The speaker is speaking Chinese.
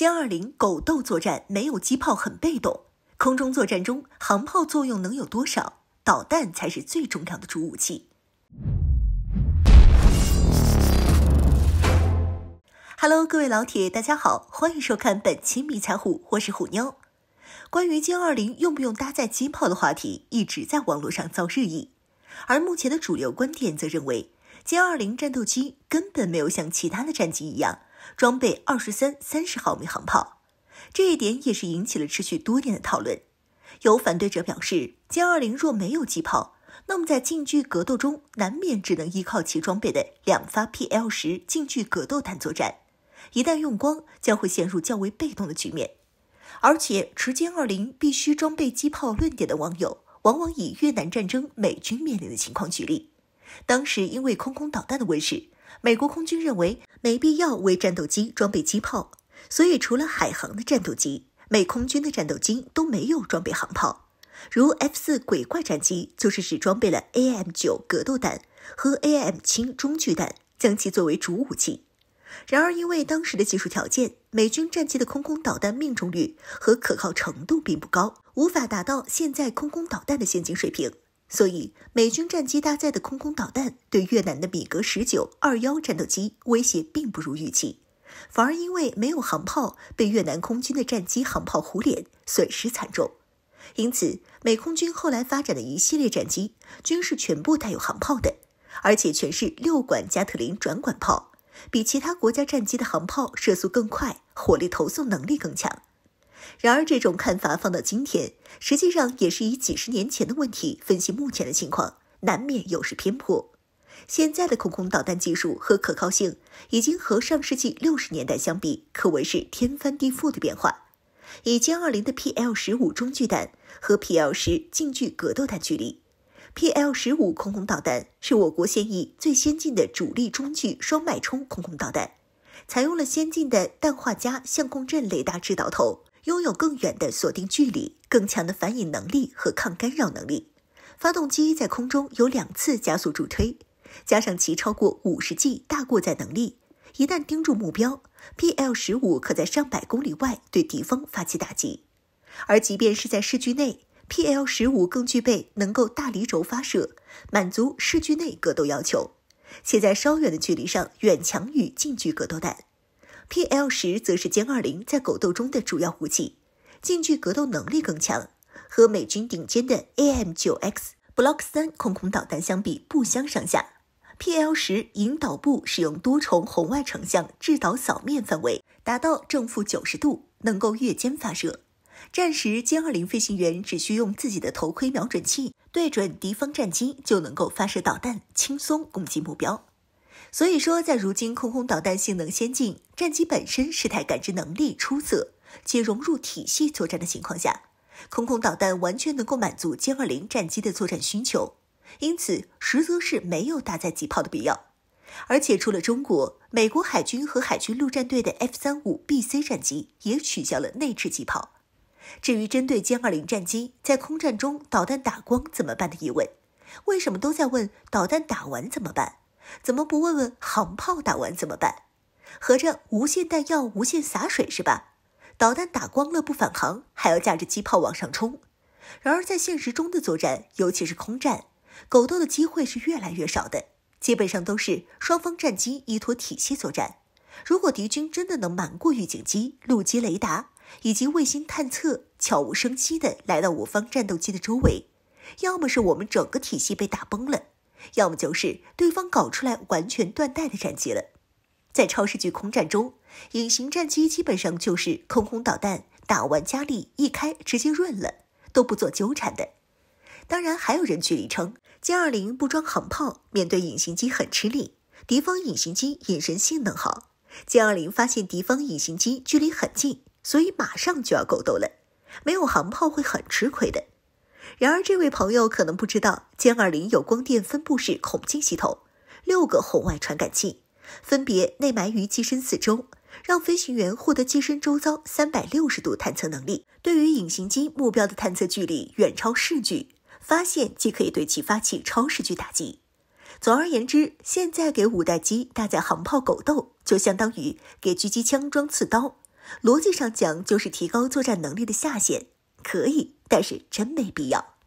歼二零狗斗作战没有机炮很被动，空中作战中航炮作用能有多少？导弹才是最重要的主武器。Hello，各位老铁，大家好，欢迎收看本期迷彩虎我是虎妞。关于歼二零用不用搭载机炮的话题一直在网络上遭热议，而目前的主流观点则认为，歼二零战斗机根本没有像其他的战机一样。装备二十三三十毫米航炮，这一点也是引起了持续多年的讨论。有反对者表示，歼二零若没有机炮，那么在近距格斗中难免只能依靠其装备的两发 PL 十近距格斗弹作战，一旦用光，将会陷入较为被动的局面。而且持歼二零必须装备机炮论点的网友，往往以越南战争美军面临的情况举例，当时因为空空导弹的问世。美国空军认为没必要为战斗机装备机炮，所以除了海航的战斗机，美空军的战斗机都没有装备航炮。如 F 四鬼怪战机就是只装备了 AM 九格斗弹和 AM 七中距弹，将其作为主武器。然而，因为当时的技术条件，美军战机的空空导弹命中率和可靠程度并不高，无法达到现在空空导弹的先进水平。所以，美军战机搭载的空空导弹对越南的米格十九、二幺战斗机威胁并不如预期，反而因为没有航炮，被越南空军的战机航炮糊脸，损失惨重。因此，美空军后来发展的一系列战机，均是全部带有航炮的，而且全是六管加特林转管炮，比其他国家战机的航炮射速更快，火力投送能力更强。然而，这种看法放到今天，实际上也是以几十年前的问题分析目前的情况，难免有失偏颇。现在的空空导弹技术和可靠性，已经和上世纪六十年代相比，可谓是天翻地覆的变化。以歼二零的 PL 十五中距弹和 PL 十近距格斗弹距离，PL 十五空空导弹是我国现役最先进的主力中距双脉冲空空导弹，采用了先进的氮化镓相控阵雷达制导头。拥有更远的锁定距离、更强的反隐能力和抗干扰能力。发动机在空中有两次加速助推，加上其超过五十 G 大过载能力，一旦盯住目标，PL 十五可在上百公里外对敌方发起打击。而即便是在视距内，PL 十五更具备能够大离轴发射，满足视距内格斗要求，且在稍远的距离上远强于近距格斗弹。PL 十则是歼二零在狗斗中的主要武器，近距格斗能力更强，和美军顶尖的 AM 九 X Block 三空空导弹相比不相上下。PL 十引导部使用多重红外成像制导，扫面范围达到正负九十度，能够越肩发射。战时歼二零飞行员只需用自己的头盔瞄准器对准敌方战机，就能够发射导弹，轻松攻击目标。所以说，在如今空空导弹性能先进，战机本身态感知能力出色，且融入体系作战的情况下，空空导弹完全能够满足歼二零战机的作战需求，因此实则是没有搭载机炮的必要。而且，除了中国，美国海军和海军陆战队的 F 三五 B/C 战机也取消了内置机炮。至于针对歼二零战机在空战中导弹打光怎么办的疑问，为什么都在问导弹打完怎么办？怎么不问问航炮打完怎么办？合着无限弹药、无限洒水是吧？导弹打光了不返航，还要架着机炮往上冲。然而在现实中的作战，尤其是空战，狗斗的机会是越来越少的。基本上都是双方战机依托体系作战。如果敌军真的能瞒过预警机、陆基雷达以及卫星探测，悄无声息地来到我方战斗机的周围，要么是我们整个体系被打崩了。要么就是对方搞出来完全断代的战机了。在超视距空战中，隐形战机基本上就是空空导弹打完加力一开直接润了，都不做纠缠的。当然，还有人据理称，歼二零不装航炮，面对隐形机很吃力。敌方隐形机隐身性能好，歼二零发现敌方隐形机距离很近，所以马上就要狗斗了，没有航炮会很吃亏的。然而，这位朋友可能不知道，歼二零有光电分布式孔径系统，六个红外传感器分别内埋于机身四周，让飞行员获得机身周遭三百六十度探测能力。对于隐形机目标的探测距离远超视距，发现即可以对其发起超视距打击。总而言之，现在给五代机搭载航炮“狗斗”，就相当于给狙击枪装刺刀，逻辑上讲就是提高作战能力的下限。可以，但是真没必要。